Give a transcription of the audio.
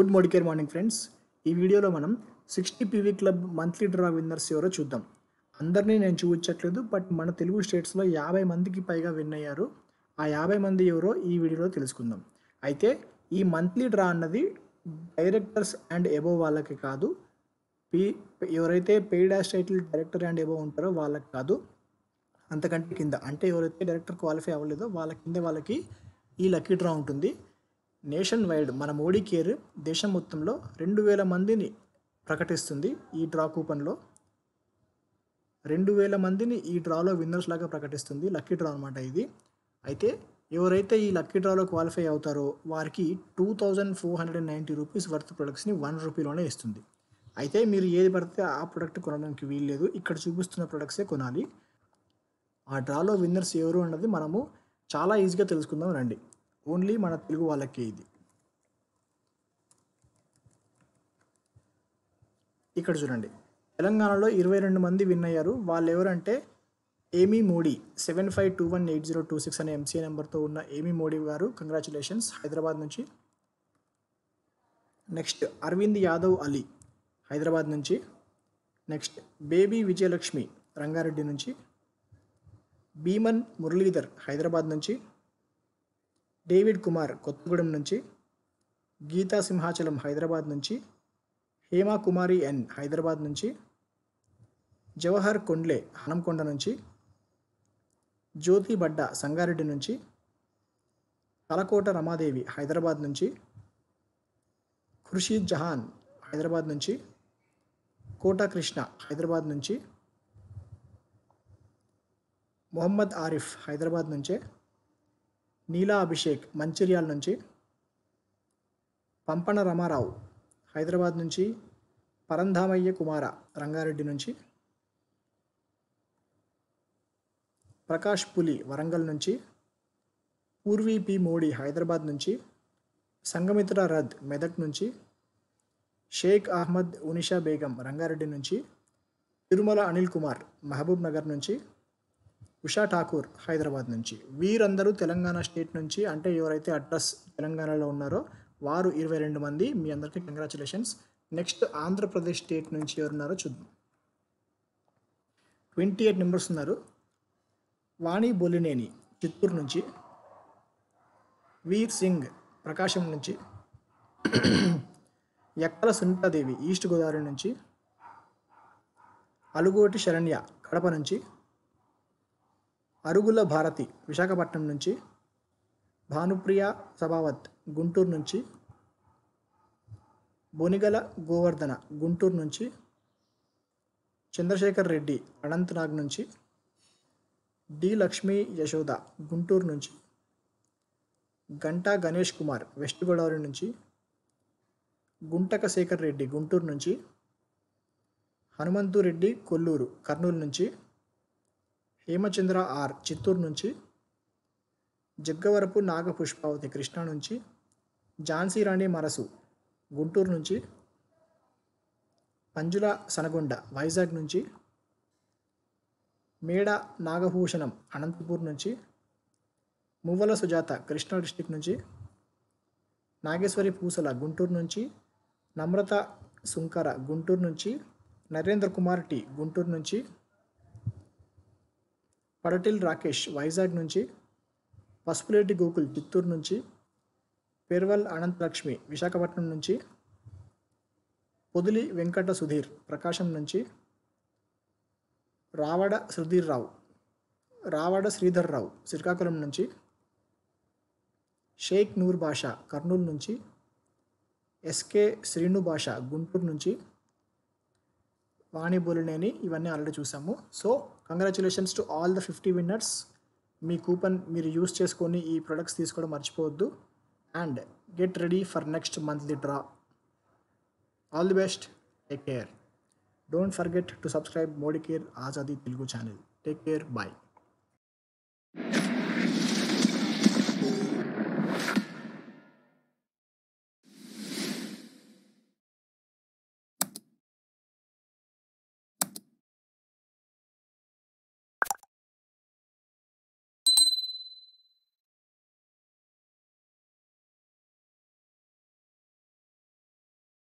good Modicare morning friends ఈ వీడియోలో మనం sixty PV club monthly draw winners ఎవరో చూద్దాం అందరినీ నేను చూపించట్లేదు బట్ మన తెలుగు స్టేట్స్లో యాభై మందికి పైగా విన్ అయ్యారు ఆ యాభై మంది ఎవరో ఈ వీడియోలో తెలుసుకుందాం అయితే ఈ మంత్లీ డ్రా అన్నది డైరెక్టర్స్ అండ్ ఎబో వాళ్ళకి కాదు పీ ఎవరైతే paid as title director and above ఉంటారో వాళ్ళకి కాదు అంతకంటే కింద అంటే ఎవరైతే డైరెక్టర్ క్వాలిఫై అవ్వలేదో వాళ్ళ కింద వాళ్ళకి ఈ లక్కీ డ్రా ఉంటుంది నేషన్ వైడ్ మన మోడీ కేర్ దేశం మొత్తంలో రెండు వేల మందిని ప్రకటిస్తుంది ఈ డ్రా కూపన్లో రెండు వేల మందిని ఈ డ్రాలో విన్నర్స్ లాగా ప్రకటిస్తుంది లక్కీ డ్రా అనమాట ఇది అయితే ఎవరైతే ఈ లక్కీ డ్రాలో క్వాలిఫై అవుతారో వారికి two thousand four hundred and ninety rupees worth ప్రొడక్ట్స్ని వన్ రూపీలోనే ఇస్తుంది అయితే మీరు ఏది పడితే ఆ ప్రొడక్ట్ కొనడానికి వీల్లేదు ఇక్కడ చూపిస్తున్న ప్రొడక్ట్సే కొనాలి ఆ డ్రాలో విన్నర్స్ ఎవరు అన్నది మనము చాలా ఈజీగా తెలుసుకుందాం రండి ఓన్లీ మన తెలుగు వాళ్ళకే ఇది ఇక్కడ చూడండి తెలంగాణలో ఇరవై రెండు మంది విన్ అయ్యారు వాళ్ళు ఎవరంటే ఏమీ Modi seven five two one eight zero two six అనే ఎంసీఏ నెంబర్తో ఉన్న ఏమీ మోడీ గారు కంగ్రాచులేషన్స్ హైదరాబాద్ నుంచి నెక్స్ట్ అరవింద్ యాదవ్ అలీ హైదరాబాద్ నుంచి నెక్స్ట్ బేబీ విజయలక్ష్మి రంగారెడ్డి నుంచి భీమన్ మురళీధర్ హైదరాబాద్ నుంచి డేవిడ్ కుమార్ కొత్తగూడెం నుంచి గీతా సింహాచలం హైదరాబాద్ నుంచి హేమా కుమారి ఎన్ హైదరాబాద్ నుంచి జవహర్ కొండ్లే హనంకొండ నుంచి జ్యోతి బడ్డ సంగారెడ్డి నుంచి తలకోట రమాదేవి హైదరాబాద్ నుంచి ఖుర్షీద్ జహాన్ హైదరాబాద్ నుంచి కోట కృష్ణ హైదరాబాద్ నుంచి మొహమ్మద్ ఆరిఫ్ హైదరాబాద్ నుంచే నీలా అభిషేక్ మంచిర్యాల నుంచి పంపన రమారావు హైదరాబాద్ నుంచి పరంధామయ్య కుమార రంగారెడ్డి నుంచి ప్రకాష్ పులి వరంగల్ నుంచి పూర్వీ పి మోడీ హైదరాబాద్ నుంచి సంగమిత్ర రద్ మెదక్ నుంచి షేక్ అహ్మద్ ఉనిషా బేగం రంగారెడ్డి నుంచి తిరుమల అనిల్ కుమార్ మహబూబ్ నగర్ నుంచి ఉషా ఠాకూర్ హైదరాబాద్ నుంచి వీరందరూ తెలంగాణ స్టేట్ నుంచి అంటే ఎవరైతే అడ్రస్ తెలంగాణలో ఉన్నారో వారు ఇరవై రెండు మంది మీ అందరికీ కంగ్రాచులేషన్స్ నెక్స్ట్ ఆంధ్రప్రదేశ్ స్టేట్ నుంచి ఎవరున్నారో చూద్దాం ట్వంటీ ఎయిట్ మెంబర్స్ ఉన్నారు వాణి బొలినేని చిత్తూరు నుంచి వీర్ సింగ్ ప్రకాశం నుంచి ఎక్కల సునీతాదేవి ఈస్ట్ గోదావరి నుంచి అలుగోటి శరణ్య కడప నుంచి అరుగుల భారతి విశాఖపట్నం నుంచి భానుప్రియ సభావత్ గుంటూరు నుంచి బొనిగల గోవర్ధన గుంటూరు నుంచి చంద్రశేఖర్ రెడ్డి అనంతనాగ్ నుంచి డి లక్ష్మీ యశోద గుంటూరు నుంచి గంటా గణేష్ కుమార్ వెస్ట్ గోదావరి నుంచి గుంటక శేఖర్ రెడ్డి గుంటూరు నుంచి హనుమంతు రెడ్డి కొల్లూరు కర్నూలు నుంచి హేమచంద్ర ఆర్ చిత్తూరు నుంచి జగ్గవరపు నాగపుష్పావతి కృష్ణా నుంచి ఝాన్సీ రాణి మరసు గుంటూరు నుంచి పంజుల సనగొండ వైజాగ్ నుంచి మేడ నాగభూషణం అనంతపూర్ నుంచి మువ్వల సుజాత కృష్ణా డిస్టిక్ నుంచి నాగేశ్వరి పూసల గుంటూరు నుంచి నమ్రత సుంకర గుంటూరు నుంచి నరేంద్ర కుమార్ టి గుంటూరు నుంచి పరటిల్ రాకేష్ వైజాగ్ నుంచి పసుపులేటి గోకుల్ చిత్తూరు నుంచి పేర్వల్ అనంత్ లక్ష్మి విశాఖపట్నం నుంచి పొదిలి వెంకట సుధీర్ ప్రకాశం నుంచి రావడ సుధీర్ రావు రావడ శ్రీధర్ రావు శ్రీకాకుళం నుంచి షేక్ నూర్ బాషా కర్నూలు నుంచి ఎస్కే శ్రీను బాషా గుంటూరు నుంచి వాణి బోలినేని ఇవన్నీ ఆల్రెడీ చూసాము so congratulations to all the fifty winners మీ కూపన్ మీరు యూస్ చేసుకొని ఈ ప్రొడక్ట్స్ తీసుకోవడం మర్చిపోవద్దు and get ready for next monthly draw all the best take care don't forget to subscribe Modicare Azadi Telugu channel take care bye